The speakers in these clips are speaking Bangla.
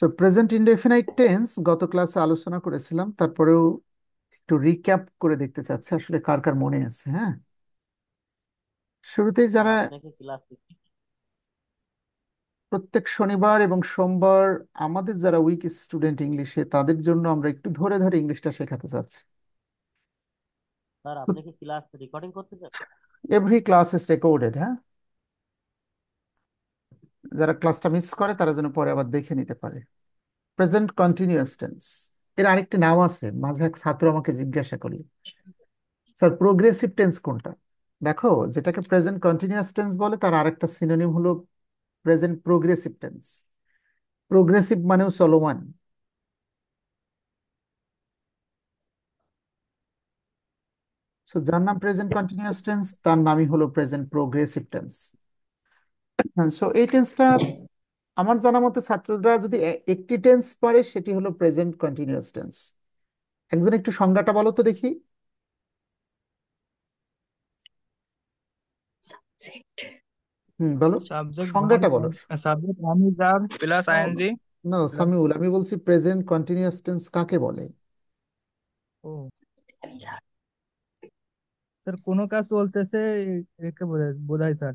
সো প্রেজেন্ট ইনডেফিনাইট টেন্স গত ক্লাসে আলোচনা করেছিলাম তারপরেও একটু রিক্যাপ করে দেখতে চাচ্ছি আসলে কার কার মনে আছে হ্যাঁ শুরুতেই যারা প্রত্যেক শনিবার এবং সোমবার আমাদের যারা উইক স্টুডেন্ট ইংলিশে তাদের জন্য আমরা একটু ধরে ধরে ইংলিশটা শেখাতে চাচ্ছি স্যার আপনি কি ক্লাস রেকর্ডিং করতে এভরি ক্লাস ইজ রেকর্ডেড হ্যাঁ যারা ক্লাসটা মিস করে তারা যেন পরে আবার দেখে নিতে পারে প্রেজেন্ট কন্টিনিউয়াস টেন্স এর আরেকটি নাম আছে মাঝে এক ছাত্র আমাকে জিজ্ঞাসা করল স্যার প্রোগ্রেসিভ টেন্স কোনটা দেখো যেটাকে প্রেজেন্ট কন্টিনিউয়াস টেন্স বলে তার আরেকটা সিনোনিম হলো প্রেজেন্ট প্রোগ্রেসিভ টেন্স প্রোগ্রেসিভ মানেও চলমান সো যার নাম প্রেজেন্ট কন্টিনিউয়াস টেন্স তার নামই হলো প্রেজেন্ট প্রোগ্রেসিভ টেন্স টেন্সটা হ্যাঁ, আমার জানা মতে ছাত্ররা যদি একটি টেন্স পারে সেটি হলো প্রেজেন্ট কন্টিনিউয়াস টেন্স একজন একটু সংজ্ঞাটা বলো তো দেখি হুম বলো সাবজেক্ট সংজ্ঞাটা বলো সাবজেক্ট আমি যার প্লাস আইএনজি না সামিউল আমি বলছি প্রেজেন্ট কন্টিনিউয়াস টেন্স কাকে বলে ও স্যার কোনো কাজ চলতেছে একে বোঝায় স্যার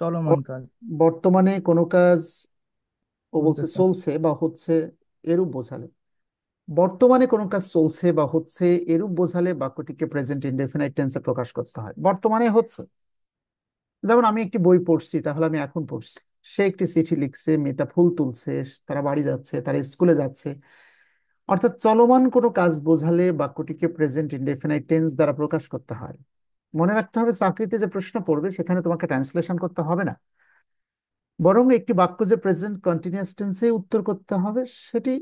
চলমান কাজ বর্তমানে কোনো কাজ ও বলছে চলছে বা হচ্ছে এরূপ বোঝালে বর্তমানে কোনো কাজ চলছে বা হচ্ছে এরূপ বোঝালে বাক্যটিকে প্রেজেন্ট ইনডেফিনাইট টেন্সে প্রকাশ করতে হয় বর্তমানে হচ্ছে যেমন আমি একটি বই পড়ছি তাহলে আমি এখন পড়ছি সে একটি চিঠি লিখছে মেয়েটা ফুল তুলছে তারা বাড়ি যাচ্ছে তারা স্কুলে যাচ্ছে অর্থাৎ চলমান কোনো কাজ বোঝালে বাক্যটিকে প্রেজেন্ট ইনডেফিনাইট টেন্স দ্বারা প্রকাশ করতে হয় মনে রাখতে হবে চাকরিতে যে প্রশ্ন পড়বে সেখানে তোমাকে ট্রান্সলেশন করতে হবে না বরং একটি বাক্য যে প্রেজেন্ট কন্টিনিউয়াস টেন্সে উত্তর করতে হবে সেটি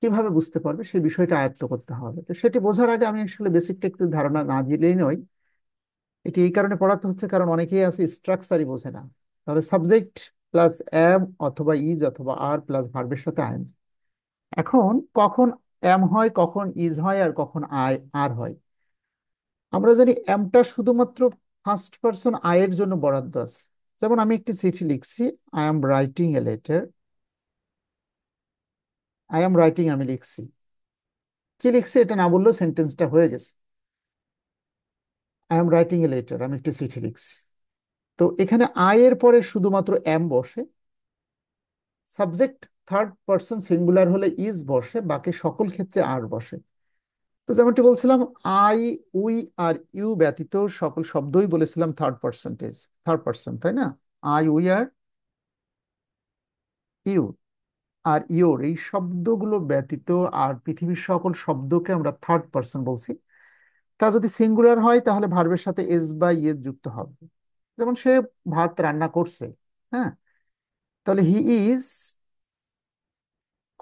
কিভাবে বুঝতে পারবে সেই বিষয়টা আয়ত্ত করতে হবে তো সেটি বোঝার আগে আমি আসলে বেসিকটা একটু ধারণা না দিলেই নয় এটি এই কারণে পড়াতে হচ্ছে কারণ অনেকেই আছে স্ট্রাকচারই বোঝে না তাহলে সাবজেক্ট প্লাস এম অথবা ইজ অথবা আর প্লাস ভার্বের সাথে আইন এখন কখন এম হয় কখন ইজ হয় আর কখন আয় আর হয় আমরা জানি এমটা শুধুমাত্র ফার্স্ট পারসন আয়ের জন্য বরাদ্দ আছে যেমন আমি একটি চিঠি লিখছি I am writing a letter I am writing আমি লিখছি কি লিখছি এটা না বললেও সেন্টেন্সটা হয়ে গেছে I am writing a letter আমি একটি চিঠি লিখছি তো এখানে এর পরে শুধুমাত্র এম বসে সাবজেক্ট থার্ড পার্সন সিঙ্গুলার হলে ইজ বসে বাকি সকল ক্ষেত্রে আর বসে তো যেমনটি বলছিলাম আই উই আর ইউ ব্যতীত সকল শব্দই বলেছিলাম থার্ড পার্সেন্টেজ থার্ড পার্সন তাই না I we are you are your এই শব্দগুলো ব্যতীত আর পৃথিবীর সকল শব্দকে আমরা থার্ড পার্সন বলছি তা যদি সিঙ্গুলার হয় তাহলে ভার্বের সাথে এস বা ইয়ে যুক্ত হবে যেমন সে ভাত রান্না করছে হ্যাঁ তাহলে he is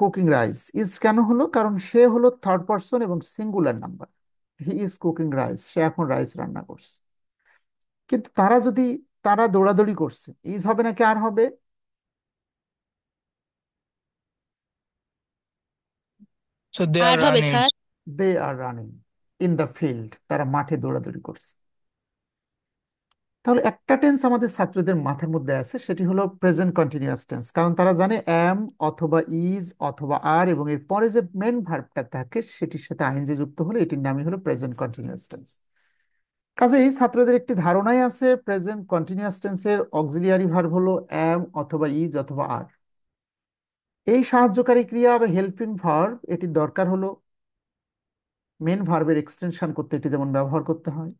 cooking rice is কেন হলো কারণ সে হলো থার্ড পার্সন এবং singular number he is cooking rice সে এখন রাইস রান্না করছে কিন্তু তারা যদি তারা দৌড়াদৌড়ি করছে ইজ হবে নাকি আর হবে they are running in They field তারা মাঠে দৌড়াদৌড়ি করছে তাহলে একটা টেন্স আমাদের ছাত্রদের মাথার মধ্যে আছে সেটি হলো প্রেজেন্ট কন্টিনিউয়াস টেন্স কারণ তারা জানে অ্যাম অথবা ইজ অথবা আর এবং এর পরে যে মেন ভার্বটা থাকে সেটির সাথে আইএনজি যুক্ত হলে এটির নামই হলো প্রেজেন্ট কন্টিনিউয়াস টেন্স কাজেই ছাত্রদের একটি ধারণাই আছে প্রেজেন্ট কন্টিনিউয়াস টেন্সের অক্সিলিয়ারি ভার্ব হলো অ্যাম অথবা ইজ অথবা আর এই সাহায্যকারী ক্রিয়া বা হেল্পিং ভার্ব এটির দরকার হলো মেন ভার্বের এক্সটেনশন করতে এটি যেমন ব্যবহার করতে হয়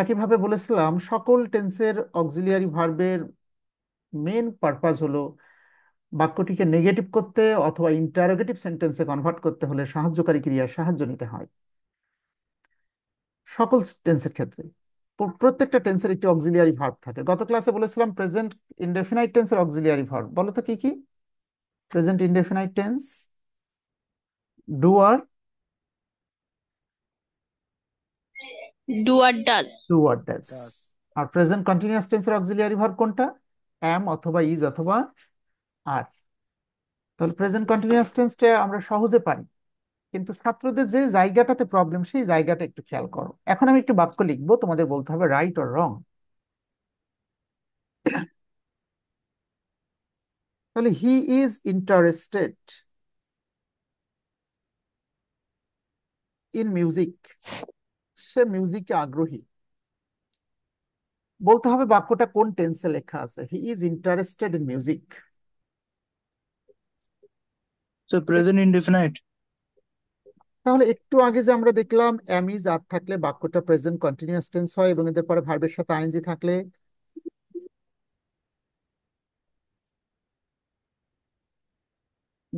একইভাবে বলেছিলাম সকল টেন্সের অক্সিলিয়ারি ভার্বের মেন পারপাস হলো বাক্যটিকে নেগেটিভ করতে অথবা ইন্টারোগেটিভ সেন্টেন্সে কনভার্ট করতে হলে সাহায্যকারী ক্রিয়ার সাহায্য নিতে হয় সকল টেন্সের ক্ষেত্রে প্রত্যেকটা টেন্সের একটি অক্সিলিয়ারি ভার্ব থাকে গত ক্লাসে বলেছিলাম প্রেজেন্ট ইনডেফিনাইট টেন্সের অক্সিলিয়ারি ভার্ব বলো তো কি কি present indefinite tense do or do or does do or does আর প্রেজেন্ট কন্টিনিউয়াস টেন্সের অক্সিলিয়ারি ভার্ব কোনটা অ্যাম অথবা ইজ অথবা আর তাহলে প্রেজেন্ট কন্টিনিউয়াস টেন্সটা আমরা সহজে পারি কিন্তু ছাত্রদের যে জায়গাটাতে প্রবলেম সেই জায়গাটা একটু খেয়াল করো এখন আমি একটু বাক্য লিখবো তোমাদের বলতে হবে রাইট অর রং তাহলে he is interested in music সে মিউজিকে আগ্রহী বলতে হবে বাক্যটা কোন টেন্সে লেখা আছে he is interested in music তাহলে একটু আগে যে আমরা দেখলাম এম ইজ আর থাকলে বাক্যটা প্রেজেন্ট কন্টিনিউয়াস টেন্স হয় এবং এদের পরে ভার্বের সাথে আইনজি থাকলে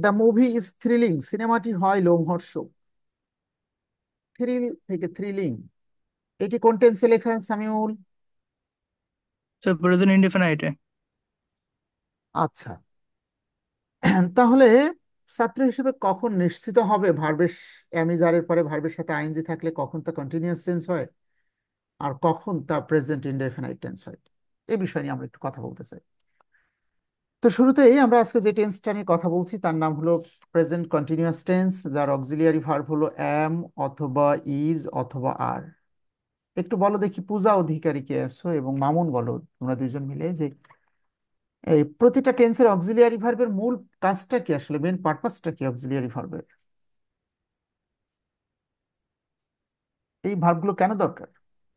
দ্য মুভি ইজ থ্রিলিং সিনেমাটি হয় লোমহর্ষক থ্রি থেকে থ্রিলিং এটি কোন টেন্সে লেখা সামিউল প্রেজেন্ট ইনডিফিনাইটে আচ্ছা তাহলে ছাত্র হিসেবে কখন নিশ্চিত হবে ভার্বের অ্যামিজারের পরে ভার্বের সাথে আইনজি থাকলে কখন তা কন্টিনিউয়াস টেন্স হয় আর কখন তা প্রেজেন্ট ইনডেফিনাইট টেন্স হয় এ বিষয় নিয়ে আমরা একটু কথা বলতে চাই তো শুরুতেই আমরা আজকে যে টেন্সটা নিয়ে কথা বলছি তার নাম হলো প্রেজেন্ট কন্টিনিউয়াস টেন্স যার অক্সিলিয়ারি ভার্ব হলো অ্যাম অথবা ইজ অথবা আর একটু বলো দেখি পূজা অধিকারী কে আছো এবং মামুন বলো তোমরা দুজন মিলে যে এই প্রতিটা টেন্সের অক্সিলিয়ারি ভার্বের মূল কাজটা কি আসলে মেন পারপাসটা কি অক্সিলিয়ারি ভার্বের এই ভার্বগুলো কেন দরকার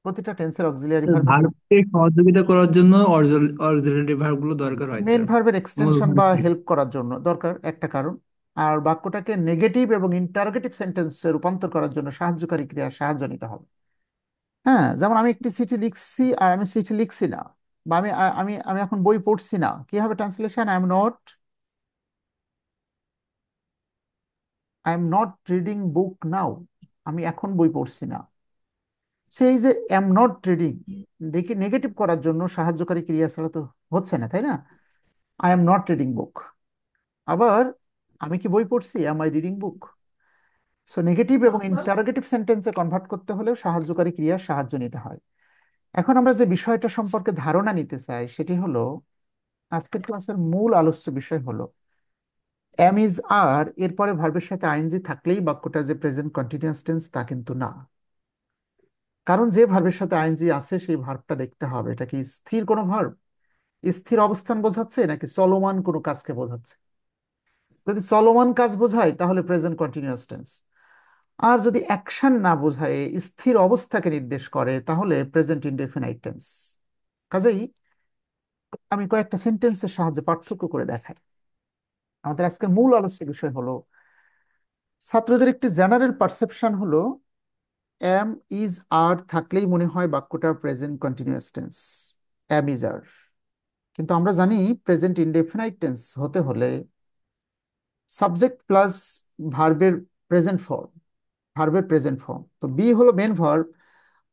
প্রতিটা টেন্সের অক্সিলিয়ারি ভার্ব ভার্বকে সহযোগিতা করার জন্য অক্সিলিয়ারি ভার্বগুলো দরকার হয় মেন ভার্বের এক্সটেনশন বা হেল্প করার জন্য দরকার একটা কারণ আর বাক্যটাকে নেগেটিভ এবং ইন্টারোগেটিভ সেন্টেন্সে রূপান্তর করার জন্য সাহায্যকারী ক্রিয়ার সাহায্য নিতে হবে হ্যাঁ যেমন আমি একটি চিঠি লিখছি আর আমি চিঠি লিখছি না বা আমি আমি আমি এখন বই পড়ছি না কি হবে translation I am not I am not reading book now আমি এখন বই পড়ছি না সেই যে অ্যাম নট ট্রেডিং ডেকে নেগেটিভ করার জন্য সাহায্যকারী ক্রিয়া তো হচ্ছে না তাই না I am not reading book আবার আমি কি বই পড়ছি am I reading book so negative এবং ইন্টারোগেটিভ সেন্টেন্সে কনভার্ট করতে হলেও সাহায্যকারী ক্রিয়ার সাহায্য নিতে হয় এখন আমরা যে বিষয়টা সম্পর্কে ধারণা নিতে চাই সেটি হলো আজকের ক্লাসের মূল আলোচ্য বিষয় হলো এম ইজ আর এরপরে ভার্বের সাথে আইএনজি থাকলেই বাক্যটা যে প্রেজেন্ট কন্টিনিউয়াস টেন্স তা কিন্তু না কারণ যে ভার্বের সাথে আইএনজি আছে সেই ভার্বটা দেখতে হবে এটা কি স্থির কোনো ভার্ব স্থির অবস্থান বোঝাচ্ছে নাকি চলমান কোনো কাজকে বোঝাচ্ছে যদি চলমান কাজ বোঝায় তাহলে প্রেজেন্ট কন্টিনিউয়াস টেন্স আর যদি অ্যাকশন না বোঝায় স্থির অবস্থাকে নির্দেশ করে তাহলে প্রেজেন্ট ইনডেফিনাইট টেন্স কাজেই আমি কয়েকটা সেন্টেন্সের সাহায্যে পার্থক্য করে দেখাই আমাদের আজকের মূল আলোচ্য বিষয় হলো ছাত্রদের একটি জেনারেল পারসেপশন হলো এম ইজ আর থাকলেই মনে হয় বাক্যটা present continuous tense am is are কিন্তু আমরা জানি প্রেজেন্ট ইনডেফিনাইট টেন্স হতে হলে সাবজেক্ট প্লাস ভার্বের প্রেজেন্ট ফর্ম ভার্বের প্রেজেন্ট ফর্ম তো বি হলো মেন ভার্ব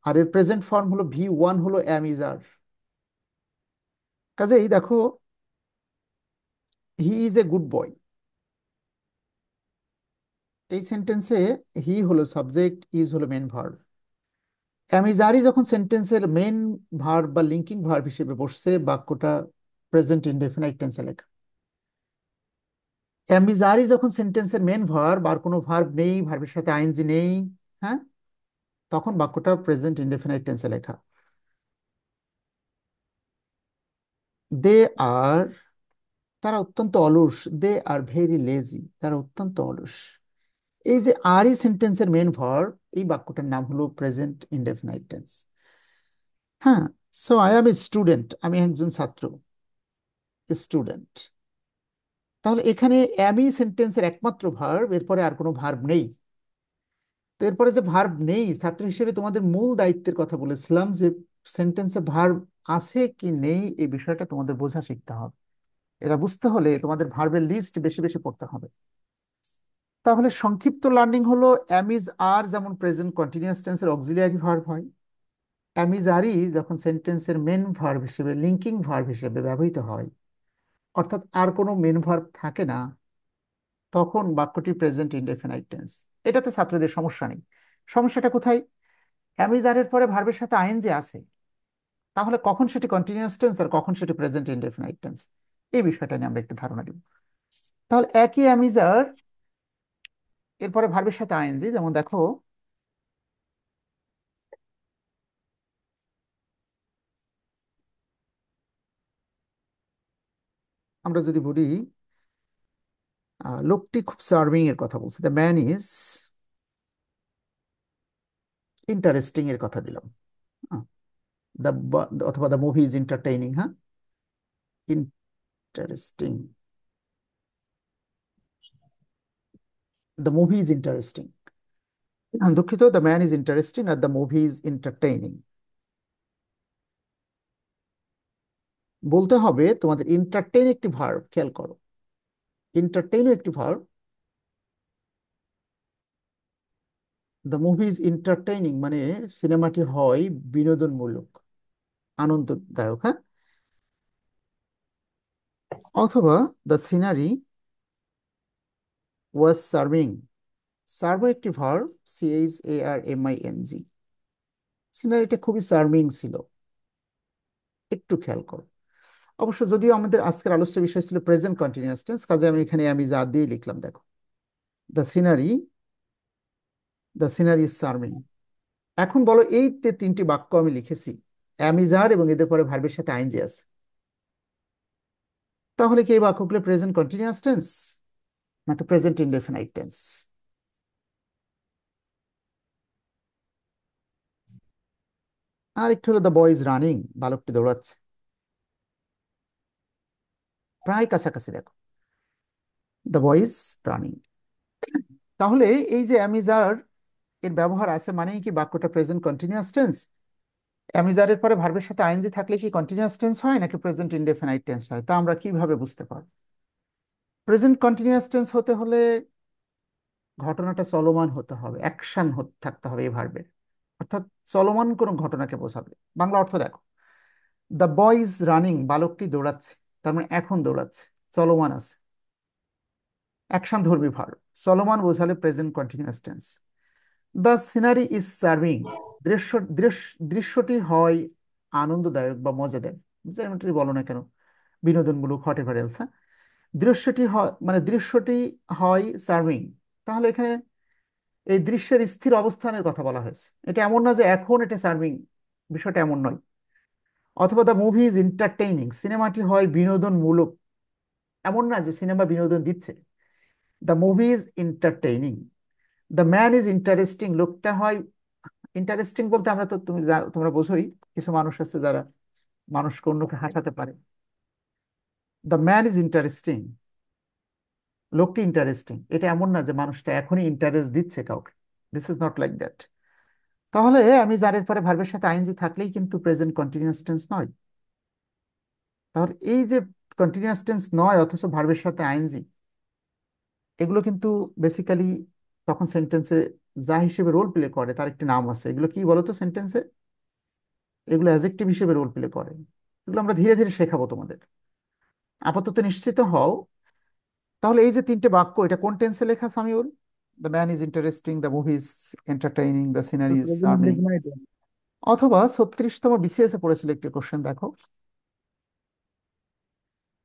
আর এর প্রেজেন্ট ফর্ম হলো ভি ওয়ান হলো এম ইজ আর কাজেই দেখো হি ইজ এ গুড বয় এই সেন্টেন্সে হি হলো সাবজেক্ট ইজ হলো মেন ভার্ব অ্যামিজারি যখন সেন্টেন্সের মেন ভার্ব বা লিঙ্কিং ভার্ব হিসেবে বসছে বাক্যটা প্রেজেন্ট ইনডেফিনাইট টেন্সে লেখা অ্যামিজারি যখন সেন্টেন্সের মেন ভার্ব আর কোনো ভার্ব নেই ভার্বের সাথে আইনজি নেই হ্যাঁ তখন বাক্যটা প্রেজেন্ট ইনডেফিনাইট টেন্সে লেখা দে আর তারা অত্যন্ত অলস দে আর ভেরি লেজি তারা অত্যন্ত অলস এই যে আর ই সেন্টেন্সের মেন ভর এই বাক্যটার নাম হলো প্রেজেন্ট ইনডেফিনাইট টেন্স হ্যাঁ so I am a student আমি একজন ছাত্র স্টুডেন্ট তাহলে এখানে অ্যামি সেন্টেন্সের একমাত্র ভার্ব এরপরে আর কোনো ভার্ব নেই তো এরপরে যে ভার্ব নেই ছাত্র হিসেবে তোমাদের মূল দায়িত্বের কথা বলেছিলাম যে সেন্টেন্সে ভার্ব আছে কি নেই এই বিষয়টা তোমাদের বোঝা শিখতে হবে এটা বুঝতে হলে তোমাদের ভার্বের লিস্ট বেশি বেশি পড়তে হবে তাহলে সংক্ষিপ্ত লার্নিং হলো অ্যামিজ আর যেমন প্রেজেন্ট কন্টিনিউয়াস টেন্সের অক্সিলিয়ারি ভার্ব হয় অ্যামিজ আরই যখন সেন্টেন্সের মেন ভার্ব হিসেবে লিঙ্কিং ভার্ব হিসেবে ব্যবহৃত হয় অর্থাৎ আর কোনো মেন ভার্ব থাকে না তখন বাক্যটি প্রেজেন্ট ইনডেফিনাইট টেন্স এটাতে ছাত্রদের সমস্যা নেই সমস্যাটা কোথায় অ্যামিজ আরের পরে ভার্বের সাথে আইন যে আছে তাহলে কখন সেটি কন্টিনিউয়াস টেন্স আর কখন সেটি প্রেজেন্ট ইনডেফিনাইট টেন্স এই বিষয়টা নিয়ে আমরা একটু ধারণা দিব তাহলে একই অ্যামিজার এরপরে ভার্বের সাথে আইএনজি যেমন দেখো আমরা যদি বলি লোকটি খুব সার্ভিং এর কথা বলছি দ্য ম্যান ইজ ইন্টারেস্টিং এর কথা দিলাম দ্য অথবা দ্য মুভি ইজ ইন্টারটেইনিং হ্যাঁ interesting the movie is interesting দুঃখিত দ্য ম্যান ইজ ইন্টারেস্টিং আর দ্য মুভি ইজ এন্টারটেইনিং বলতে হবে তোমাদের এন্টারটেইন একটি ভার্ব খেয়াল করো এন্টারটেইন একটি verb the movie is entertaining মানে সিনেমাটি হয় বিনোদনমূলক আনন্দদায়ক হ্যাঁ অথবা the scenery was charming charm একটি verb C H A R M I N G সিনারিটা খুবই সার্ভিং ছিল একটু খেয়াল করো অবশ্য যদিও আমাদের আজকের আলোচ্য বিষয় ছিল প্রেজেন্ট কন্টিনিউয়াস টেন্স কাজে আমি এখানে আমি যা দিয়ে লিখলাম দেখো the scenery the scenery is charming এখন বলো এই তিনটি বাক্য আমি লিখেছি অ্যামিজার এবং এদের পরে ভার্বের সাথে আইনজি আছে তাহলে কি এই বাক্যগুলো প্রেজেন্ট কন্টিনিউয়াস টেন্স নাকি প্রেজেন্ট ইনডেফিনাইট টেন্স আর একটু হলো দ্য বয় রানিং বালকটি দৌড়াচ্ছে প্রায় কাছাকাছি দেখো দ্য বয় রানিং তাহলে এই যে অ্যামিজার এর ব্যবহার আছে মানেই কি বাক্যটা প্রেজেন্ট কন্টিনিউয়াস টেন্স অ্যামিজারের পরে ভার্বের সাথে আইএনজি থাকলে কি কন্টিনিউয়াস টেন্স হয় নাকি প্রেজেন্ট ইনডেফিনাইট টেন্স হয় তা আমরা কিভাবে বুঝতে পারবো প্রেজেন্ট কন্টিনিউয়াস টেন্স হতে হলে ঘটনাটা চলমান হতে হবে অ্যাকশন থাকতে হবে এই ভার্বের অর্থাৎ চলমান কোনো ঘটনাকে বোঝাবে বাংলা অর্থ দেখো দ্য বয় ইজ রানিং বালকটি দৌড়াচ্ছে তার মানে এখন দৌড়াচ্ছে চলমান আছে অ্যাকশন ধর্মী ভার চলমান বোঝালে present continuous tense the scenery is charming দৃশ্য দৃশ্যটি হয় আনন্দদায়ক বা মজাদার যেমনটি বলো না কেন বিনোদনমূলক হটে এভারেলস হ্যাঁ দৃশ্যটি হয় মানে দৃশ্যটি হয় সার্ভিং তাহলে এখানে এই দৃশ্যের স্থির অবস্থানের কথা বলা হয়েছে এটা এমন না যে এখন এটা সার্ভিং বিষয়টা এমন নয় অথবা দ্য মুভি ইজ এন্টারটেইনিং সিনেমাটি হয় বিনোদনমূলক এমন না যে সিনেমা বিনোদন দিচ্ছে the movie is entertaining the man is interesting লোকটা হয় ইন্টারেস্টিং বলতে আমরা তো তুমি তোমরা বোঝোই কিছু মানুষ আছে যারা মানুষকে অন্যকে হাসাতে পারে দ্য ম্যান ইজ ইন্টারেস্টিং লোকটি ইন্টারেস্টিং এটা এমন না যে মানুষটা এখনই ইন্টারেস্ট দিচ্ছে কাউকে this is not like that তাহলে আমি জারের পরে ভার্বের সাথে আইনজি থাকলেই কিন্তু প্রেজেন্ট কন্টিনিউয়াস টেন্স নয় তাহলে এই যে কন্টিনিউয়াস টেন্স নয় অথচ ভার্বের সাথে আইনজি এগুলো কিন্তু বেসিক্যালি তখন সেন্টেন্সে যা হিসেবে রোল প্লে করে তার একটি নাম আছে এগুলো কি বলতো সেন্টেন্সে এগুলো অ্যাজেক্টিভ হিসেবে রোল প্লে করে এগুলো আমরা ধীরে ধীরে শেখাবো তোমাদের আপাতত নিশ্চিত হও তাহলে এই যে তিনটে বাক্য এটা কোন টেন্সে লেখা Samiul the man is interesting the movies entertaining the sceneries অথবা ছত্রিশতম বিসিএস এ পড়েছিল একটি কোশ্চেন দেখো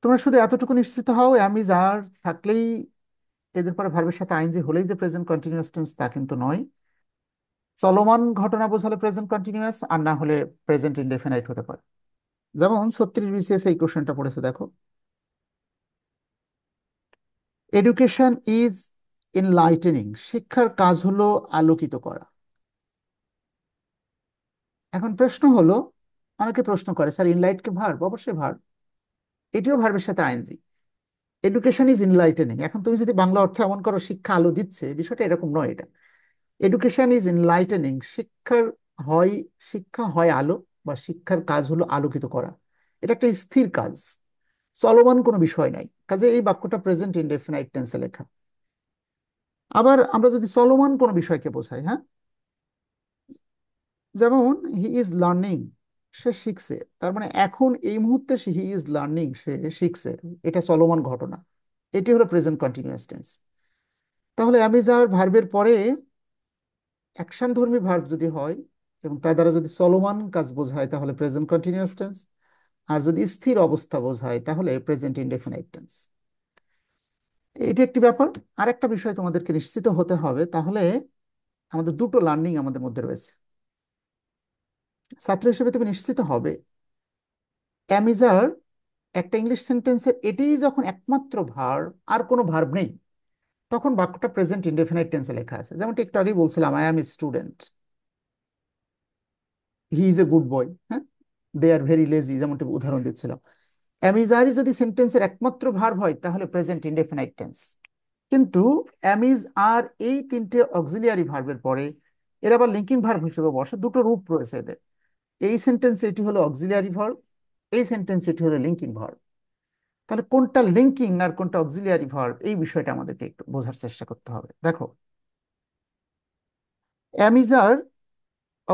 তোমরা শুধু এতটুকু নিশ্চিত হও আমি আর থাকলেই এদের পরে ভার্বের সাথে আইনজি হলেই যে প্রেজেন্ট কন্টিনিউয়াস টেন্স তা কিন্তু নয় চলমান ঘটনা বোঝালে প্রেজেন্ট কন্টিনিউয়াস আর না হলে প্রেজেন্ট ইনডেফিনাইট হতে পারে যেমন ছত্রিশ বিসিএস এই কোশ্চেনটা পড়েছে দেখো এডুকেশন ইজ এনলাইটেনিং শিক্ষার কাজ হলো আলোকিত করা এখন প্রশ্ন হলো অনেকে প্রশ্ন করে স্যার ইনলাইটকে ভার্ব অবশ্যই ভার্ব এটিও ভার্বের সাথে আইনজি এডুকেশন ইজ ইনলাইটেনিং এখন তুমি যদি বাংলা অর্থে এমন করো শিক্ষা আলো দিচ্ছে বিষয়টা এরকম নয় এটা এডুকেশন ইজ ইনলাইটেনিং শিক্ষার হয় শিক্ষা হয় আলো বা শিক্ষার কাজ হলো আলোকিত করা এটা একটা স্থির কাজ চলমান কোনো বিষয় নাই কাজে এই বাক্যটা প্রেজেন্ট ইনডেফিনাইট টেন্সে লেখা আবার আমরা যদি চলমান কোনো বিষয়কে বোঝাই হ্যাঁ যেমন হি ইজ লার্নিং সে শিখছে তার মানে এখন এই মুহূর্তে সে হি ইজ লার্নিং সে শিখছে এটা চলমান ঘটনা এটি হলো প্রেজেন্ট কন্টিনিউয়াস টেন্স তাহলে আমি যার ভার্বের পরে অ্যাকশন ধর্মী ভার্ব যদি হয় এবং তার দ্বারা যদি চলমান কাজ বোঝায় তাহলে প্রেজেন্ট কন্টিনিউয়াস টেন্স আর যদি স্থির অবস্থা বোঝায় তাহলে প্রেজেন্ট ইনডেফিনাইট টেন্স এটি একটি ব্যাপার আর একটা বিষয় তোমাদেরকে নিশ্চিত হতে হবে তাহলে আমাদের দুটো লার্নিং আমাদের মধ্যে রয়েছে ছাত্র হিসেবে তুমি নিশ্চিত হবে অ্যামিজার একটা ইংলিশ সেন্টেন্সের এটি যখন একমাত্র ভার আর কোনো ভার্ব নেই তখন বাক্যটা প্রেজেন্ট ইনডেফিনাইট টেন্সে লেখা আছে যেমন একটু আগেই বলছিলাম I am a student he is a good boy হ্যাঁ দে আর ভেরি লেজি যেমনটি উদাহরণ দিচ্ছিলাম অ্যামিজারি যদি সেন্টেন্সের একমাত্র ভার হয় তাহলে প্রেজেন্ট ইনডেফিনাইট টেন্স কিন্তু অ্যামিজ আর এই তিনটে অক্সিলিয়ারি ভার্বের পরে এর আবার লিঙ্কিং ভার্ব হিসেবে বসে দুটো রূপ রয়েছে এদের এই সেন্টেন্স এটি হলো অক্সিলিয়ারি ভার্ব এই সেন্টেন্স এটি হলো লিঙ্কিং ভার্ব তাহলে কোনটা লিঙ্কিং আর কোনটা অক্সিলিয়ারি ভার্ব এই বিষয়টা আমাদেরকে একটু বোঝার চেষ্টা করতে হবে দেখো অ্যামিজার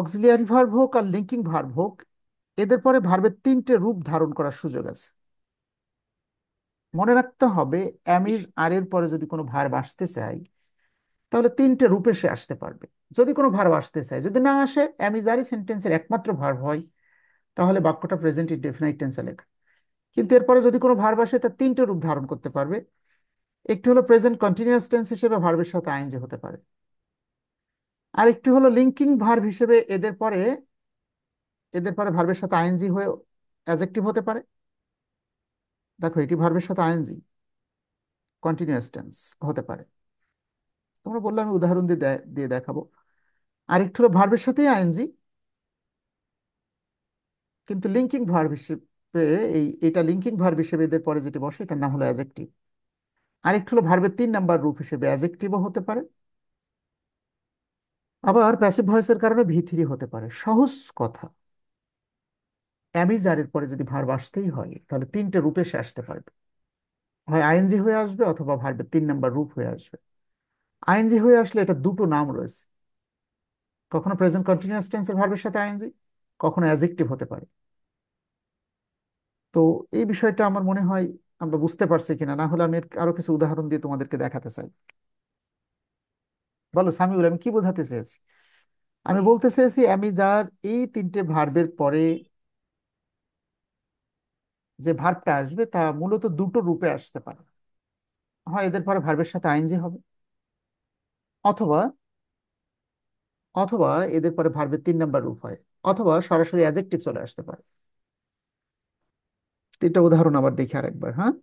অক্সিলিয়ারি ভার্ব হোক আর লিঙ্কিং ভার্ব হোক এদের পরে ভার্বের তিনটে রূপ ধারণ করার সুযোগ আছে মনে রাখতে হবে অ্যামিজ আর এর পরে যদি কোনো ভার্ব আসতে চাই তাহলে তিনটে রূপে সে আসতে পারবে যদি কোনো ভার্ব আসতে চায় যদি না আসে অ্যামিজ আরই সেন্টেন্সের একমাত্র ভার্ব হয় তাহলে বাক্যটা প্রেজেন্ট ডেফিনাইট টেন্সে লেখা কিন্তু এরপরে যদি কোনো ভার্ব আসে তা তিনটে রূপ ধারণ করতে পারবে একটি হলো প্রেজেন্ট কন্টিনিউয়াস টেন্স হিসেবে ভার্বের সাথে আইনজে হতে পারে আর একটি হলো লিঙ্কিং ভার্ব হিসেবে এদের পরে এদের পরে ভার্বের সাথে আইএনজি হয়ে অ্যাজেক্টিভ হতে পারে দেখো এটি ভার্বের সাথে আইএনজি কন্টিনিউয়াস টেন্স হতে পারে তোমরা বললে আমি উদাহরণ দিয়ে দিয়ে দেখাবো আরেকটু হলো ভার্বের সাথেই আইএনজি কিন্তু লিঙ্কিং ভার্ব হিসেবে এই এটা লিঙ্কিং ভার্ব হিসেবে এদের পরে যেটি বসে এটার নাম হলো অ্যাজেক্টিভ আরেকটু হলো ভার্বের তিন নাম্বার রূপ হিসেবে অ্যাজেক্টিভও হতে পারে আবার প্যাসিভ ভয়েসের কারণে ভিথিরি হতে পারে সহজ কথা অ্যামিজারের পরে যদি ভার্ব আসতেই হয় তাহলে তিনটে রূপে সে আসতে পারবে হয় আইএনজি হয়ে আসবে অথবা ভার্বের তিন নাম্বার রূপ হয়ে আসবে আইএনজি হয়ে আসলে এটা দুটো নাম রয়েছে কখনো প্রেজেন্ট কন্টিনিউয়াস টেন্সের ভার্বের সাথে আইএনজি কখনো অ্যাজেক্টিভ হতে পারে তো এই বিষয়টা আমার মনে হয় আমরা বুঝতে পারছি কিনা না হলে আমি আরো কিছু উদাহরণ দিয়ে তোমাদেরকে দেখাতে চাই বলো সামিউল আমি কি বোঝাতে চেয়েছি আমি বলতে চেয়েছি আমি যার এই তিনটে ভার্বের পরে যে ভার্বটা আসবে তা মূলত দুটো রূপে আসতে পারে হয় এদের পরে ভার্বের সাথে আইনজি হবে অথবা অথবা এদের পরে ভার্বের তিন নাম্বার রূপ হয় অথবা সরাসরি অ্যাজেক্টিভ চলে আসতে পারে তিনটা উদাহরণ আবার দেখি আরেকবার হ্যাঁ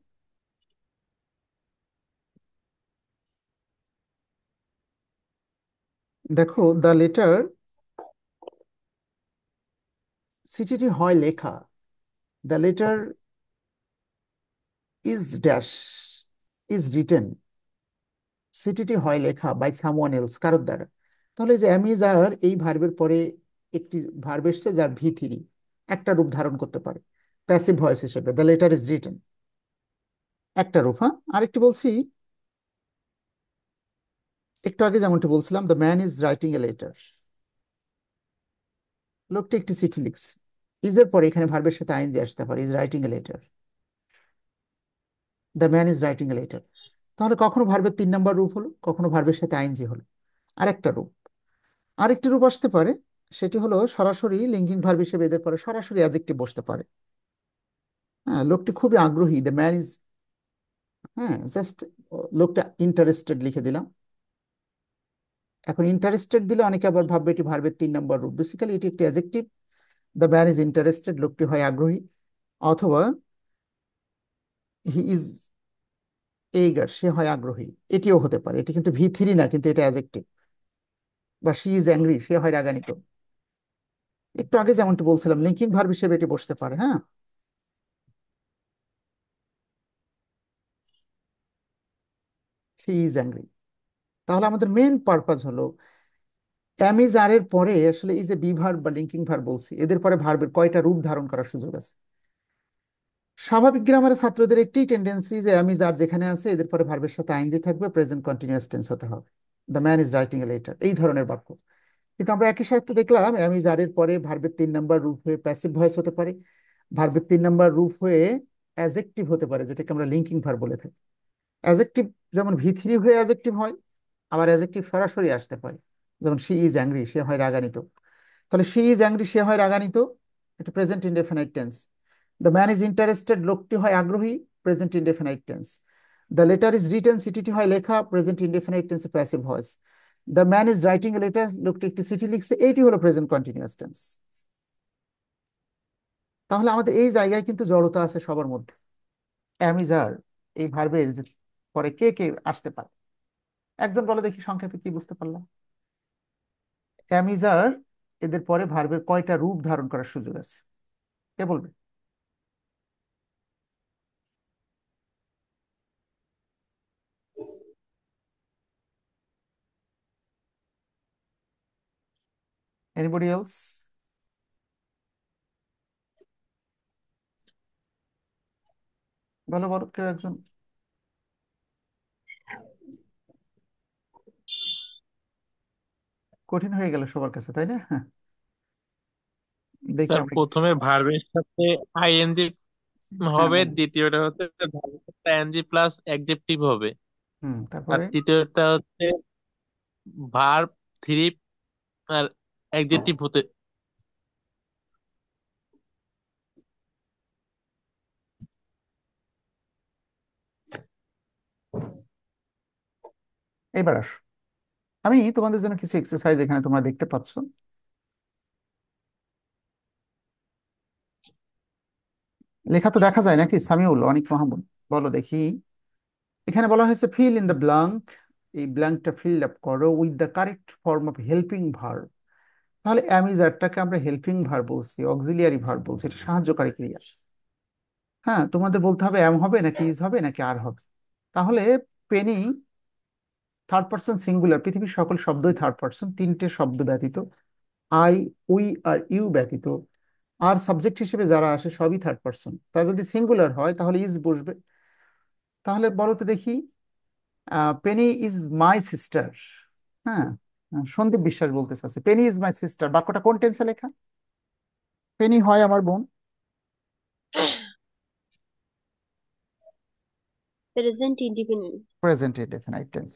দেখো দ্য লেটার সিটিটি হয় লেখা the letter is dash is written সেটিটি হয় লেখা বাই সামওয়ান এলস কারোর দ্বারা তাহলে যে অ্যামিজার এই ভার্বের পরে একটি ভার্ব এসছে যার ভি থিরি একটা রূপ ধারণ করতে পারে প্যাসিভ ভয়েস হিসেবে দ্য লেটার ইজ রিটেন একটা রূপ হ্যাঁ আরেকটি বলছি একটু আগে যেমনটি বলছিলাম the man is writing a letter লোকটি একটি চিঠি লিখছে ইজের পরে এখানে ভার্বের সাথে আইন দিয়ে আসতে পারে is writing a letter the man is writing a letter তাহলে কখনো ভার্বের তিন নাম্বার রূপ হলো কখনো ভার্বের সাথে আইনজি হলো আরেকটা রূপ আরেকটি রূপ আসতে পারে সেটি হলো সরাসরি লিঙ্কিং ভার্ব হিসেবে এদের পরে সরাসরি অ্যাজেক্টিভ বসতে পারে হ্যাঁ লোকটি খুবই আগ্রহী দ্য ম্যান ইজ হ্যাঁ জাস্ট লোকটা ইন্টারেস্টেড লিখে দিলাম এখন ইন্টারেস্টেড দিলে অনেকে আবার ভাববে এটি ভার্বের তিন নম্বর রূপ বেসিক্যালি এটি একটি adjective the man is interested লোকটি হয় আগ্রহী অথবা হি ইজ এইগার সে হয় আগ্রহী এটিও হতে পারে এটি কিন্তু না কিন্তু এটা অ্যাজেক্টিভ বা ইজ অ্যাংরি সে হয় একটু আগে যেমনটি বলছিলাম লিঙ্কিং ভার্ব হিসেবে এটি বসতে পারে হ্যাঁ ইজ অ্যাংরি তাহলে আমাদের মেন পারপাস হলো অ্যামিজ আর এর পরে আসলে এই যে বিভার বা লিঙ্কিং ভার বলছি এদের পরে ভার্বের কয়টা রূপ ধারণ করার সুযোগ আছে স্বাভাবিক গ্রামারের ছাত্রদের একটি টেন্ডেন্সি যে আমি যার যেখানে আছে এদের পরে ভার্বের সাথে আইন দিয়ে থাকবে প্রেজেন্ট কন্টিনিউয়াস টেন্স হতে হবে the man is writing a letter এই ধরনের বাক্য কিন্তু আমরা একই সাথে দেখলাম আমি যারের পরে ভার্বের তিন নাম্বার রূপ হয়ে প্যাসিভ ভয়েস হতে পারে ভার্বের তিন নাম্বার রূপ হয়ে অ্যাজেক্টিভ হতে পারে যেটাকে আমরা লিঙ্কিং ভার্ব বলে থাকি অ্যাজেক্টিভ যেমন ভিথিরি হয়ে অ্যাজেক্টিভ হয় আবার অ্যাজেক্টিভ সরাসরি আসতে পারে যেমন সি ইজ অ্যাংরি সে হয় রাগানিত তাহলে সি ইজ অ্যাংরি সে হয় রাগানিত এটা present indefinite tense the man is interested লোকটি হয় আগ্রহী present indefinite tense the letter is written সিটিটি হয় লেখা প্রেজেন্ট ইনডেফিনাইট টেন্সে passive voice the man is writing a letter লোকটি একটি সিটি লিখছে এইটি হলো প্রেজেন্ট কন্টিনিউয়াস টেন্স তাহলে আমাদের এই জায়গায় কিন্তু জড়তা আছে সবার মধ্যে অ্যামিজার এই ভার্বের পরে কে কে আসতে পারে একজন বলে দেখি সংক্ষেপে কি বুঝতে পারলাম অ্যামিজার এদের পরে ভার্বের কয়টা রূপ ধারণ করার সুযোগ আছে কে বলবে Anybody else? বলো বলো কেউ একজন কঠিন হয়ে গেল সবার কাছে তাই না হ্যাঁ, দেখি স্যার আমরা প্রথমে ভার্বের সাথে আইএনজি হ্যাঁ হবে দ্বিতীয়টা হচ্ছে ভার্বের সাথে আইএনজি প্লাস অ্যাডজেক্টিভ হবে হুম আর তারপরে তৃতীয়টা হচ্ছে ভার্ব থ্রি আর অ্যাডজেক্টিভ হতে এবার আস আমি তোমাদের জন্য কিছু এক্সারসাইজ এখানে তোমরা দেখতে পাচ্ছ লেখা তো দেখা যায় নাকি সামিউল অনেক মাহমুদ বলো দেখি এখানে বলা হয়েছে ফিল ইন দ্য ব্ল্যাঙ্ক এই ব্ল্যাঙ্কটা ফিল আপ করো with the correct form of helping verb তাহলে অ্যামিজারটাকে আমরা হেল্পিং ভার বলছি অক্সিলিয়ারি ভার বলছি এটা সাহায্যকারী ক্রিয়া হ্যাঁ তোমাদের বলতে হবে অ্যাম হবে নাকি ইজ হবে নাকি আর হবে তাহলে পেনি থার্ড পার্সন সিঙ্গুলার পৃথিবীর সকল শব্দই থার্ড পার্সন তিনটে শব্দ ব্যতীত আই উই আর ইউ ব্যতীত আর সাবজেক্ট হিসেবে যারা আসে সবই থার্ড পার্সন তা যদি সিঙ্গুলার হয় তাহলে ইজ বসবে তাহলে বলো তো দেখি পেনি ইজ মাই সিস্টার হ্যাঁ সন্দীপ বিশ্বাস বলতে চাচ্ছে পেনি ইজ মাই সিস্টার বাক্যটা কোন টেন্সে লেখা পেনি হয় আমার বোন present indefinite present indefinite tense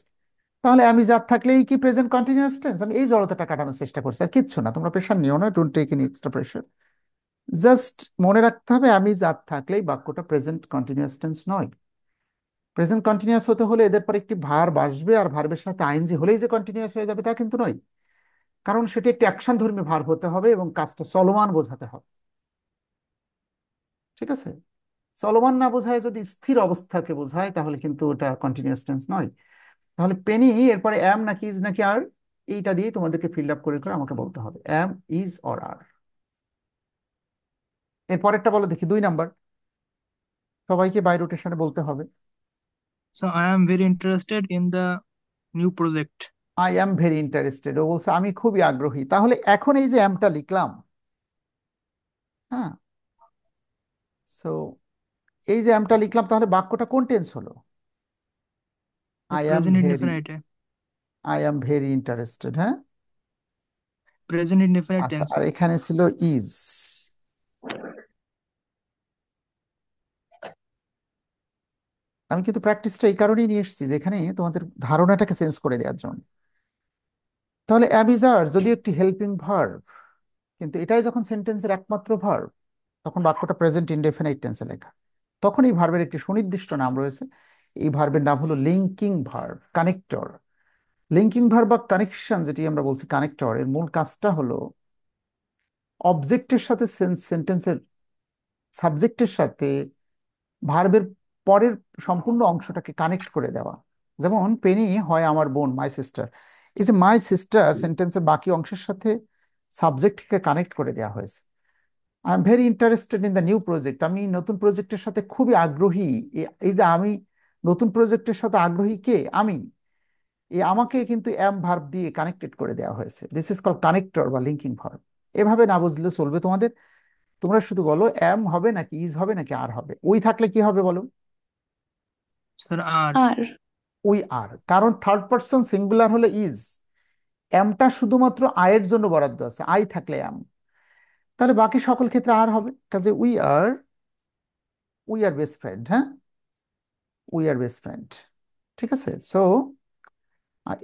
তাহলে আমি যা থাকলেই কি প্রেজেন্ট কন্টিনিউয়াস টেন্স আমি এই জড়তাটা কাটানোর চেষ্টা করছি আর কিচ্ছু না তোমরা প্রেশার নিও না don't take any extra pressure just মনে রাখতে হবে আমি যা থাকলেই বাক্যটা প্রেজেন্ট কন্টিনিউয়াস টেন্স নয় প্রেজেন্ট কন্টিনিউয়াস হতে হলে এদের পর একটি ভার্ব আসবে আর ভার্বের সাথে আইনজি হলেই যে কন্টিনিউয়াস হয়ে যাবে তা কিন্তু নয় কারণ সেটি একটি অ্যাকশন ধর্মী ভার্ব হতে হবে এবং কাজটা চলমান বোঝাতে হবে ঠিক আছে চলমান না বোঝায় যদি স্থির অবস্থাকে বোঝায় তাহলে কিন্তু ওটা কন্টিনিউয়াস টেন্স নয় তাহলে পেনি এরপরে অ্যাম নাকি ইজ নাকি আর এইটা দিয়ে তোমাদেরকে ফিল্ড আপ করে করে আমাকে বলতে হবে অ্যাম ইজ অর আর এরপরেরটা বলো দেখি দুই নাম্বার সবাইকে বাই রোটেশনে বলতে হবে so I am very interested in the new project. I am very interested ও বলছে আমি খুবই আগ্রহী তাহলে এখন এই যে অ্যামটা লিখলাম হ্যাঁ সো এই যে অ্যামটা লিখলাম তাহলে বাক্যটা কোন টেন্স হলো I am very I am very interested হ্যাঁ প্রেজেন্ট ইনডিফিনিট টেন্স আর এখানে ছিল ইজ আমি কিন্তু প্র্যাকটিসটা এই কারণেই নিয়ে এসেছি যেখানে তোমাদের ধারণাটাকে চেঞ্জ করে দেওয়ার জন্য তাহলে অ্যাবিজার যদি একটি হেল্পিং ভার্ব কিন্তু এটাই যখন সেন্টেন্সের একমাত্র ভার্ব তখন বাক্যটা প্রেজেন্ট ইনডেফিনাইট টেন্সে লেখা তখন এই ভার্বের একটি সুনির্দিষ্ট নাম রয়েছে এই ভার্বের নাম হলো linking verb connector linking verb বা কানেকশন যেটি আমরা বলছি কানেক্টর এর মূল কাজটা হলো অবজেক্টের সাথে সেন্টেন্সের সাবজেক্টের সাথে ভার্বের পরের সম্পূর্ণ অংশটাকে কানেক্ট করে দেওয়া যেমন পেনি হয় আমার বোন মাই সিস্টার এই যে মাই সিস্টার সেন্টেন্সের বাকি অংশের সাথে সাবজেক্টকে কানেক্ট করে দেওয়া হয়েছে I am very interested in the new project আমি নতুন প্রজেক্টের সাথে খুবই আগ্রহী এই যে আমি নতুন প্রজেক্টের সাথে আগ্রহী কে আমি এই আমাকে কিন্তু অ্যাম ভার্ব দিয়ে কানেক্টেড করে দেওয়া হয়েছে দিস ইজ কল কানেক্টর বা লিঙ্কিং ভার্ব এভাবে না বুঝলে চলবে তোমাদের তোমরা শুধু বলো অ্যাম হবে নাকি ইজ হবে নাকি আর হবে ওই থাকলে কি হবে বলো সুতরাং আর আর উই আর কারণ থার্ড পার্সন সিঙ্গুলার হলে ইজ এমটা শুধুমাত্র আয়ের জন্য বরাদ্দ আছে আই থাকলে এম তাহলে বাকি সকল ক্ষেত্রে আর হবে কাজে we are we are best friend হ্যাঁ উই আর বেস্ট ফ্রেন্ড ঠিক আছে সো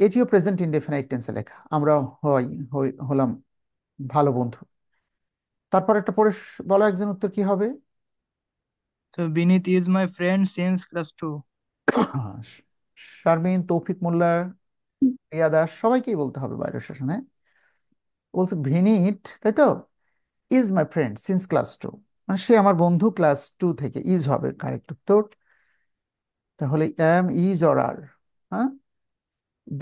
এটিও প্রেজেন্ট ইনডেফিনাইট টেন্সে লেখা আমরা হই হলাম ভালো বন্ধু তারপর একটা পরে বলো একজন উত্তর কি হবে তো Vinit is my friend since class two Sharmin Taufiq Mollah প্রিয়া দাস সবাইকেই বলতে হবে বাইরের শাসনে বলছে ভিনিট তাই তো is my friend since class two মানে সে আমার বন্ধু ক্লাস টু থেকে ইজ হবে কারেক্ট উত্তর তাহলে এম ইজ অর আর হ্যাঁ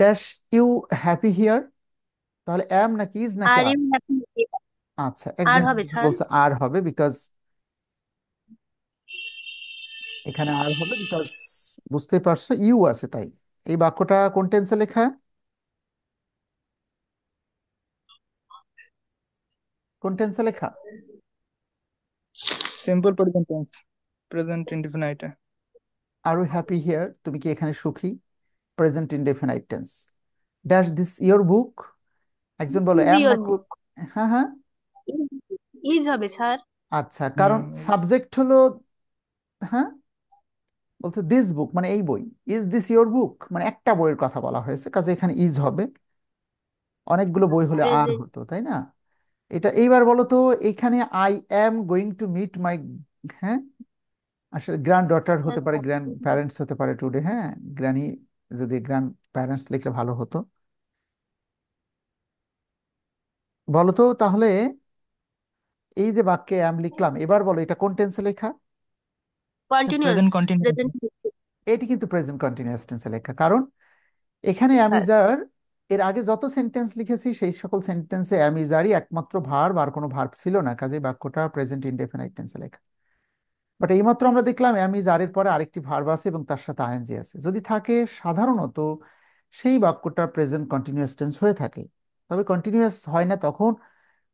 ড্যাশ ইউ হ্যাপি হিয়ার তাহলে এম নাকি ইজ নাকি আচ্ছা একজন বলছে আর হবে বিকজ এখানে আর হবে বিকজ বুঝতে পারছো ইউ আছে তাই এই বাক্যটা কোন টেন্সে লেখা কোন টেন্সে লেখা simple present tense present indefinite are you happy here তুমি কি এখানে সুখী present indefinite tense dash this your book একজন বলো ইওর বুক হ্যাঁ হ্যাঁ ইজ হবে স্যার আচ্ছা কারণ সাবজেক্ট হলো হ্যাঁ বলছে দিস বুক মানে এই বই ইজ দিস ইয়োর বুক মানে একটা বইয়ের কথা বলা হয়েছে কাজে এখানে ইজ হবে অনেকগুলো বই হলে আর হতো তাই না এটা এইবার বলো তো এখানে I am going to meet my হ্যাঁ আসলে গ্র্যান্ড ডটার হতে পারে গ্র্যান্ড আচ্ছা। প্যারেন্টস হতে পারে টুডে হ্যাঁ গ্র্যানি যদি গ্র্যান্ড প্যারেন্টস লিখলে ভালো হতো বলো তো তাহলে এই যে বাক্যে অ্যাম লিখলাম এবার বলো এটা কোন টেন্সে লেখা কন্টিনিউয়াস প্রেজেন্ট এটি কিন্তু প্রেজেন্ট কন্টিনিউয়াস টেন্সে লেখা কারণ এখানে আমি হ্যাঁ। এর আগে যত সেন্টেন্স লিখেছি সেই সকল সেন্টেন্সে একমাত্র ভার্ব আর কোনো ভার্ব ছিল না বাক্যটা প্রেজেন্ট ইনডেফিনাইট টেন্সে লেখা বাট এইমাত্র আমরা দেখলাম আমি যারের পরে আরেকটি ভার্ব আছে এবং তার সাথে আইএনজি আছে যদি থাকে সাধারণত সেই বাক্যটা প্রেজেন্ট কন্টিনিউয়াস টেন্স হয়ে থাকে তবে কন্টিনিউয়াস হয় না তখন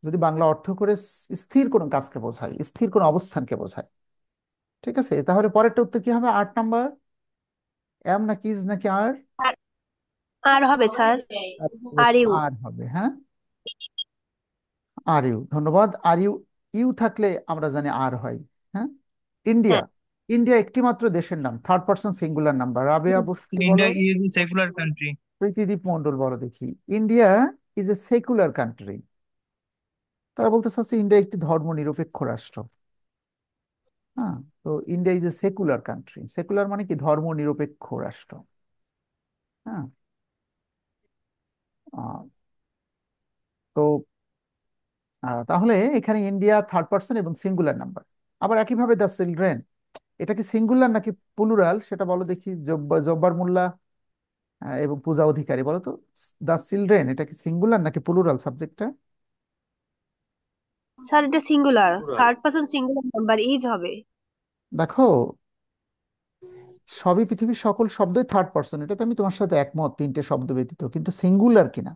যদি বাংলা অর্থ করে স্থির কোনো কাজকে বোঝায় স্থির কোনো অবস্থানকে বোঝায় ঠিক আছে তাহলে পরেরটা উত্তর কি হবে আট নাম্বার এম নাকি ইজ নাকি আর আর হবে স্যার আর ইউ আর হবে হ্যাঁ আর ইউ ধন্যবাদ আর ইউ ইউ থাকলে আমরা জানি আর হয় হ্যাঁ ইন্ডিয়া হ্যাঁ। ইন্ডিয়া একটি মাত্র দেশের নাম third person singular number Rabeya Basu India is a secular country Pritidip Mondal বলো দেখি India is a secular country তারা বলতে চাচ্ছে ইন্ডিয়া একটি ধর্ম নিরপেক্ষ রাষ্ট্র হ্যাঁ তো India is a secular country secular মানে কি ধর্ম নিরপেক্ষ রাষ্ট্র হ্যাঁ তো তাহলে এখানে ইন্ডিয়া থার্ড পার্সন এবং সিঙ্গুলার নাম্বার আবার একইভাবে দ্য চিলড্রেন এটা কি সিঙ্গুলার নাকি প্লুরাল সেটা বলো দেখি জব্বার মোল্লা এবং পূজা অধিকারী বলো তো দ্য চিলড্রেন এটা কি সিঙ্গুলার নাকি প্লুরাল সাবজেক্টটা স্যার এটা singular third person singular number is হবে দেখো সবই পৃথিবীর সকল শব্দই থার্ড পার্সন এটা তো আমি তোমার সাথে একমত তিনটে শব্দ ব্যতীত কিন্তু সিঙ্গুলার কিনা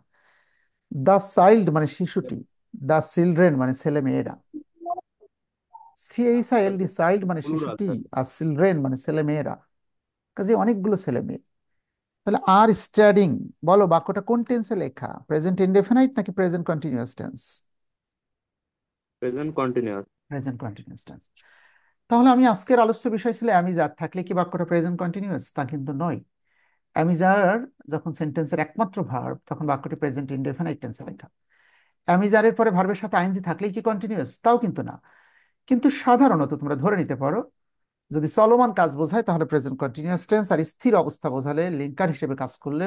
দ্য চাইল্ড মানে শিশুটি দ্য চিলড্রেন মানে ছেলে মেয়েরা ডি চাইল্ড মানে শিশুটি আর চিলড্রেন মানে ছেলে মেয়েরা কাজে অনেকগুলো ছেলে মেয়ে তাহলে আর স্টাডিং বলো বাক্যটা কোন টেন্সে লেখা প্রেজেন্ট ইনডেফিনাইট নাকি present continuous tense present continuous present continuous tense তাহলে আমি আজকের আলোচ্য বিষয় ছিল আমি যার থাকলে কি বাক্যটা প্রেজেন্ট কন্টিনিউয়াস তা কিন্তু নয় আমি যার যখন সেন্টেন্সের একমাত্র ভার্ব তখন বাক্যটি প্রেজেন্ট ইনডেফিনাইট টেন্সে লেখা অ্যামিজারের পরে ভার্বের সাথে আইনজি থাকলেই কি কন্টিনিউয়াস তাও কিন্তু না কিন্তু সাধারণত তোমরা ধরে নিতে পারো যদি চলমান কাজ বোঝায় তাহলে প্রেজেন্ট কন্টিনিউয়াস টেন্স আর স্থির অবস্থা বোঝালে লিঙ্কার হিসেবে কাজ করলে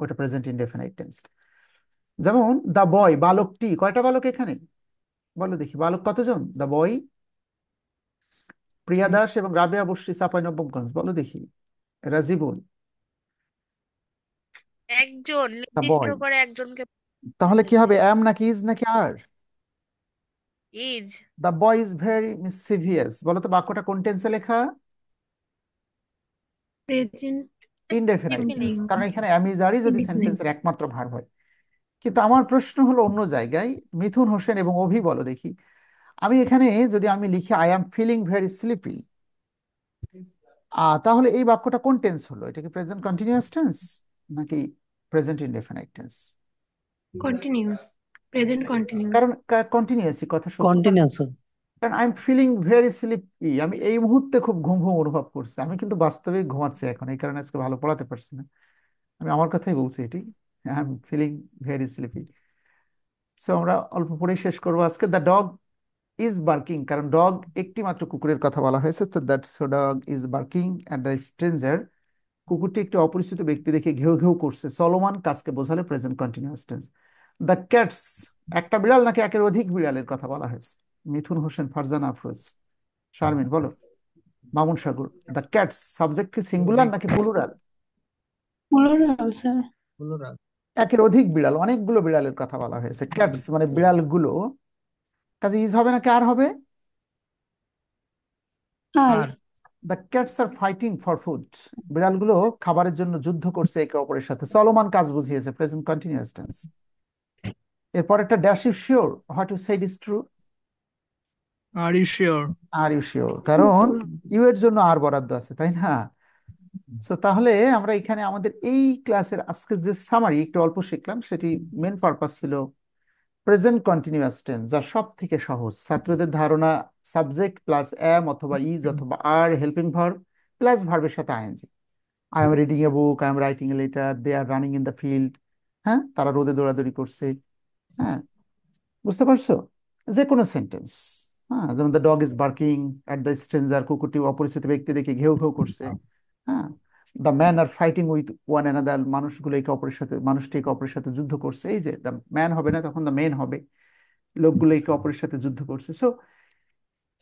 ওটা প্রেজেন্ট ইনডেফিনাইট টেন্স যেমন দা বয় বালকটি কয়টা বালক এখানে বলো দেখি বালক কতজন দা বই প্রিয়া দাস এবং রাবেয়া বশ্রী চাঁপাইনবাবগঞ্জ বলো দেখি রাজিবুল একজন নির্দিষ্ট করে একজনকে তাহলে কি হবে এম নাকি ইজ নাকি are is boy is very mischievous বলো তো বাক্যটা কোন টেন্সে লেখা প্রেজেন্ট কারণ এখানে অ্যাম যদি সেন্টেন্সের একমাত্র ভার হয় কিন্তু আমার প্রশ্ন হলো অন্য জায়গায় মিথুন হোসেন এবং অভি বলো দেখি আমি এখানে যদি আমি লিখি I am feeling very sleepy ah তাহলে এই বাক্যটা কোন টেন্স হলো এটা কি প্রেজেন্ট কন্টিনিউয়াস টেন্স নাকি present indefinite tense continuous present continuous কারণ কন্টিনিউয়াসই কথা কন্টিনিউয়াস কারণ I am feeling very sleepy আমি এই মুহূর্তে খুব ঘুম ঘুম অনুভব করছি আমি কিন্তু বাস্তবে ঘুমাচ্ছি এখন এই কারণে আজকে ভালো পড়াতে পারছি না আমি আমার কথাই বলছি এটি I am feeling very sleepy so আমরা অল্প পরেই শেষ করবো আজকে দ্য ডগ ইজ বার্কিং কারণ ডগ একটি মাত্র কুকুরের কথা বলা হয়েছে তো that so dog is barking at the stranger কুকুরটি একটি অপরিচিত ব্যক্তি দেখে ঘেউ ঘেউ করছে চলমান কাজকে বোঝালে present continuous tense the cats একটা বিড়াল নাকি একের অধিক বিড়ালের কথা বলা হয়েছে মিথুন হোসেন ফারজান আফরোজ শারমিন বলো Mamun Sagar the cats subject কি সিঙ্গুলার নাকি প্লুরাল প্লুরাল স্যার প্লুরাল একের অধিক বিড়াল অনেকগুলো বিড়ালের কথা বলা হয়েছে ক্যাটস মানে বিড়ালগুলো কাজে ইজ হবে না কার আর হবে the cats are fighting for food বিড়ালগুলো খাবারের জন্য যুদ্ধ করছে একে অপরের সাথে চলমান কাজ বুঝিয়েছে প্রেজেন্ট কন্টিনিউয়াস টেন্স এরপর একটা dash you sure what you said is true are you sure are you sure কারণ ইউ এর জন্য আর বরাদ্দ আছে তাই না সো তাহলে আমরা এখানে আমাদের এই ক্লাসের আজকে যে সামারি একটু অল্প শিখলাম সেটি মেন পারপাস ছিল প্রেজেন্ট কন্টিনিউয়াস টেন্স যা সব থেকে সহজ ছাত্রদের ধারণা সাবজেক্ট প্লাস এম অথবা ইজ অথবা আর হেল্পিং ভার্ব প্লাস ভার্বের সাথে ING I am reading a book I am writing a letter they are running in the field হ্যাঁ তারা রোদে দৌড়াদৌড়ি করছে হ্যাঁ বুঝতে পারছো যে কোনো সেন্টেন্স হ্যাঁ যেমন the dog is barking at the stranger কুকুরটি অপরিচিত ব্যক্তি দেখে ঘেউ ঘেউ করছে হ্যাঁ। হ্যাঁ the man are fighting with one another মানুষগুলো একে অপরের সাথে মানুষটি একে অপরের সাথে যুদ্ধ করছে এই যে দ্য ম্যান হবে না তখন দ্য মেন হবে লোকগুলো একে অপরের সাথে যুদ্ধ করছে সো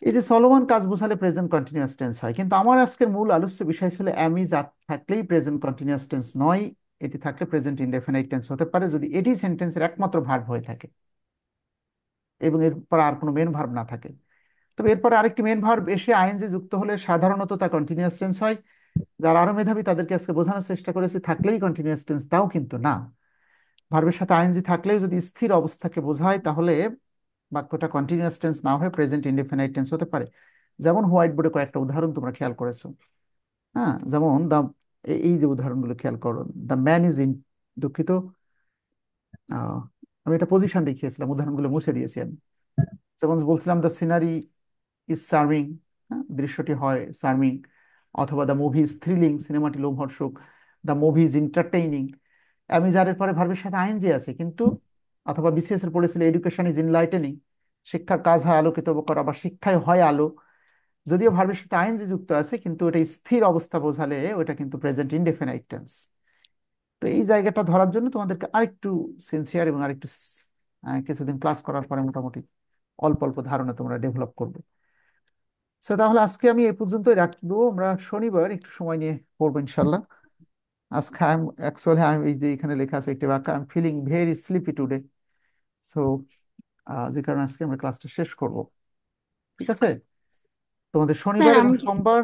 এই যে সলোমন কাজ বোঝালে প্রেজেন্ট কন্টিনিউয়াস টেন্স হয় কিন্তু আমার আজকের মূল আলোচ্য বিষয় ছিল অ্যামি যা থাকলেই প্রেজেন্ট কন্টিনিউয়াস টেন্স নয় এটি থাকলে প্রেজেন্ট ইনডেফিনাইট টেন্স হতে পারে যদি এটি সেন্টেন্সের একমাত্র ভার্ব হয়ে থাকে এবং এরপর আর কোনো মেন ভার্ব না থাকে তবে এরপরে আরেকটি মেন ভার্ব এসে আইএনজি যুক্ত হলে সাধারণত তা কন্টিনিউয়াস টেন্স হয় যারা আরো মেধাবী তাদেরকে আজকে বোঝানোর চেষ্টা করেছি থাকলেই কন্টিনিউয়াস টেন্স তাও কিন্তু না ভার্বের সাথে আইএনজি থাকলেও যদি স্থির অবস্থাকে বোঝায় তাহলে বাক্যটা কন্টিনিউয়াস টেন্স না হয়ে প্রেজেন্ট ইনডিফিনাইট টেন্স হতে পারে যেমন হোয়াইট বোর্ডে কয়েকটা উদাহরণ তোমরা খেয়াল করেছো হ্যাঁ যেমন দা এই যে উদাহরণগুলো খেয়াল করো দা ম্যান ইজ ইন দুঃখিত আমি এটা পজিশন দেখিয়েছিলাম উদাহরণগুলো মুছে দিয়েছি আমি যেমন বলছিলাম দ্য সিনারি ইজ সার্মিং দৃশ্যটি হয় সার্মিং অথবা দ্য মুভি ইজ থ্রিলিং সিনেমাটি লোমহর্ষক দ্য মুভি ইজ এন্টারটেইনিং আমি পরে ভার্বের সাথে যে আছে কিন্তু অথবা বিসিএস এর পড়েছিল এডুকেশন ইজ ইনলাইটেনিং শিক্ষার কাজ হয় আলোকিত করা বা শিক্ষায় হয় আলো যদিও ভার্বের সাথে যে যুক্ত আছে কিন্তু ওটা স্থির অবস্থা বোঝালে ওটা কিন্তু প্রেজেন্ট ইনডেফিনাইট টেন্স তো এই জায়গাটা ধরার জন্য তোমাদেরকে আরেকটু সিনসিয়ার এবং আরেকটু কিছুদিন ক্লাস করার পরে মোটামুটি অল্প অল্প ধারণা তোমরা ডেভেলপ করবে সো তাহলে আজকে আমি এই পর্যন্ত রাখবো আমরা শনিবার একটু সময় নিয়ে পড়বো ইনশাল্লাহ আজকে আই এম অ্যাকচুয়ালি আমি এই যে এখানে লেখা আছে একটি বাক্য I am feeling very sleepy today so যে কারণে আজকে আমরা ক্লাসটা শেষ করব ঠিক আছে তোমাদের শনিবার হ্যাঁ, এবং সোমবার